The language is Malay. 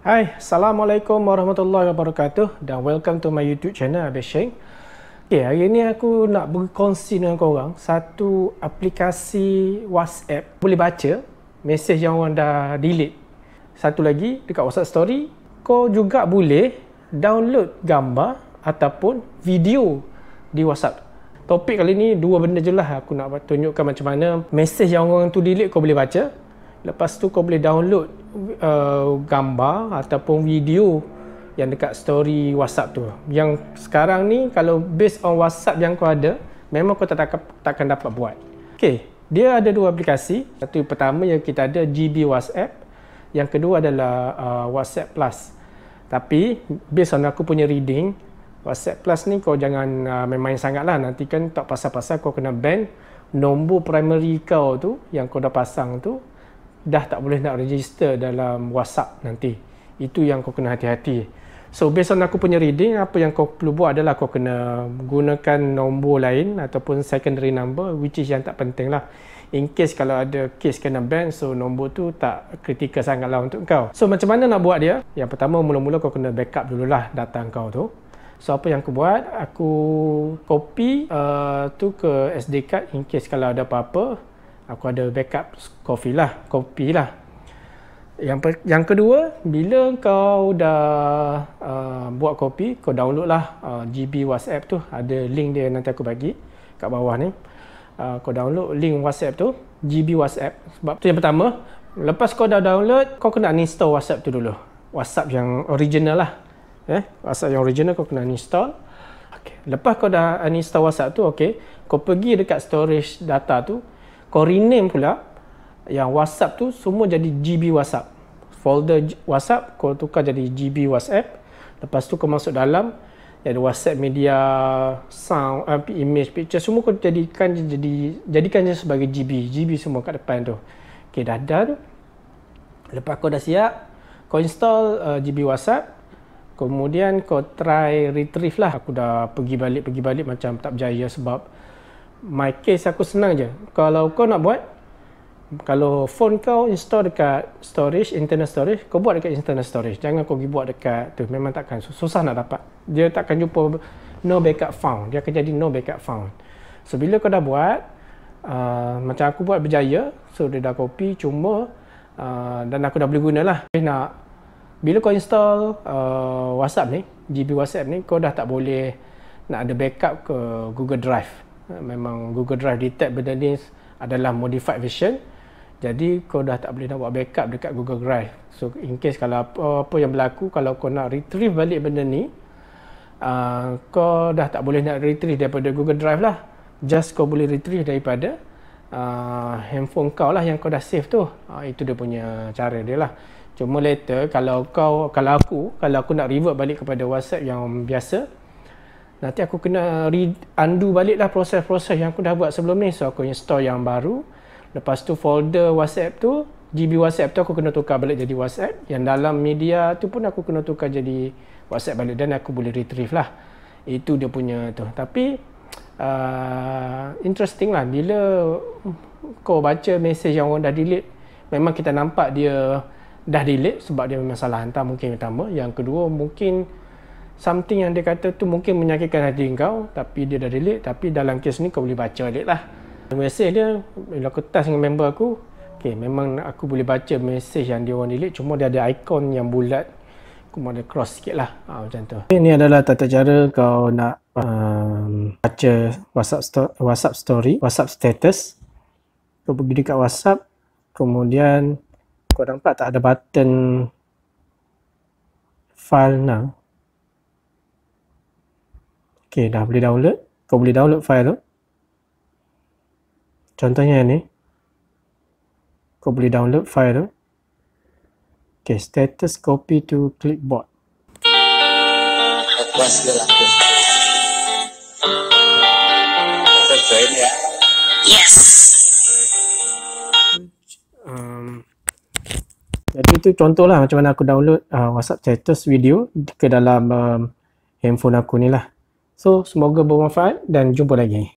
Hai, Assalamualaikum warahmatullahi wabarakatuh dan welcome to my YouTube channel Abis Sheng. Okay, hari ni aku nak berkongsi dengan korang satu aplikasi WhatsApp boleh baca mesej yang orang dah delete. Satu lagi dekat WhatsApp story, kau juga boleh download gambar ataupun video di WhatsApp. Topik kali ni dua benda je lah aku nak tunjukkan macam mana mesej yang orang tu delete kau boleh baca lepas tu kau boleh download uh, gambar ataupun video yang dekat story WhatsApp tu. Yang sekarang ni kalau based on WhatsApp yang kau ada, memang kau tak takkan dapat buat. Okey, dia ada dua aplikasi. Satu pertama yang kita ada GB WhatsApp, yang kedua adalah uh, WhatsApp Plus. Tapi based on aku punya reading, WhatsApp Plus ni kau jangan uh, main main sangatlah. Nanti kan tak pasal-pasal kau kena ban nombor primary kau tu yang kau dah pasang tu dah tak boleh nak register dalam WhatsApp nanti. Itu yang kau kena hati-hati. So based on aku punya reading, apa yang kau perlu buat adalah kau kena gunakan nombor lain ataupun secondary number which is yang tak penting lah. In case kalau ada case kena ban, so nombor tu tak kritikal sangat lah untuk kau. So macam mana nak buat dia? Yang pertama mula-mula kau kena backup dululah data kau tu. So apa yang aku buat, aku copy uh, tu ke SD card in case kalau ada apa-apa aku ada backup kopi lah kopi lah yang per, yang kedua bila kau dah uh, buat kopi kau download lah uh, GB WhatsApp tu ada link dia nanti aku bagi kat bawah ni uh, kau download link WhatsApp tu GB WhatsApp sebab tu yang pertama lepas kau dah download kau kena install WhatsApp tu dulu WhatsApp yang original lah eh WhatsApp yang original kau kena install. okay. lepas kau dah install WhatsApp tu okey kau pergi dekat storage data tu kau rename pula yang WhatsApp tu semua jadi GB WhatsApp. Folder WhatsApp kau tukar jadi GB WhatsApp. Lepas tu kau masuk dalam yang ada WhatsApp media, sound, uh, image, picture semua kau jadikan jadi jadikan je sebagai GB, GB semua kat depan tu. Okey dah done. Lepas kau dah siap, kau install uh, eh, GB WhatsApp. Kemudian kau try retrieve lah. Aku dah pergi balik pergi balik macam tak berjaya sebab my case aku senang je kalau kau nak buat kalau phone kau install dekat storage internal storage kau buat dekat internal storage jangan kau pergi buat dekat tu memang takkan susah nak dapat dia takkan jumpa no backup found dia akan jadi no backup found so bila kau dah buat uh, macam aku buat berjaya so dia dah copy cuma uh, dan aku dah boleh guna lah eh, nak bila kau install uh, WhatsApp ni GB WhatsApp ni kau dah tak boleh nak ada backup ke Google Drive Eh, memang Google Drive detect benda ni adalah modified version jadi kau dah tak boleh nak buat backup dekat Google Drive so in case kalau apa, apa yang berlaku kalau kau nak retrieve balik benda ni uh, kau dah tak boleh nak retrieve daripada Google Drive lah just kau boleh retrieve daripada uh, handphone kau lah yang kau dah save tu uh, itu dia punya cara dia lah cuma later kalau kau kalau aku kalau aku nak revert balik kepada WhatsApp yang biasa Nanti aku kena undo baliklah proses-proses yang aku dah buat sebelum ni. So aku install yang baru. Lepas tu folder WhatsApp tu, GB WhatsApp tu aku kena tukar balik jadi WhatsApp. Yang dalam media tu pun aku kena tukar jadi WhatsApp balik dan aku boleh retrieve lah. Itu dia punya tu. Tapi uh, interesting lah bila kau baca mesej yang orang dah delete, memang kita nampak dia dah delete sebab dia memang salah hantar mungkin yang pertama. Yang kedua mungkin something yang dia kata tu mungkin menyakitkan hati kau tapi dia dah delete tapi dalam kes ni kau boleh baca balik lah mesej dia bila aku test dengan member aku okay, memang aku boleh baca mesej yang dia orang delete cuma dia ada ikon yang bulat aku ada cross sikit lah ha, macam tu okay, ni adalah tata cara kau nak um, baca whatsapp, sto- WhatsApp story whatsapp status kau pergi dekat whatsapp kemudian kau nampak tak ada button file now Okey, dah boleh download. Kau boleh download file tu. Contohnya ni. Kau boleh download file tu. Okey, status copy to clipboard. Lepas dia lah. join ya. Yes. Um, jadi itu contohlah macam mana aku download uh, WhatsApp status video ke dalam um, handphone aku ni lah. So, semoga bermanfaat dan jumpa lagi.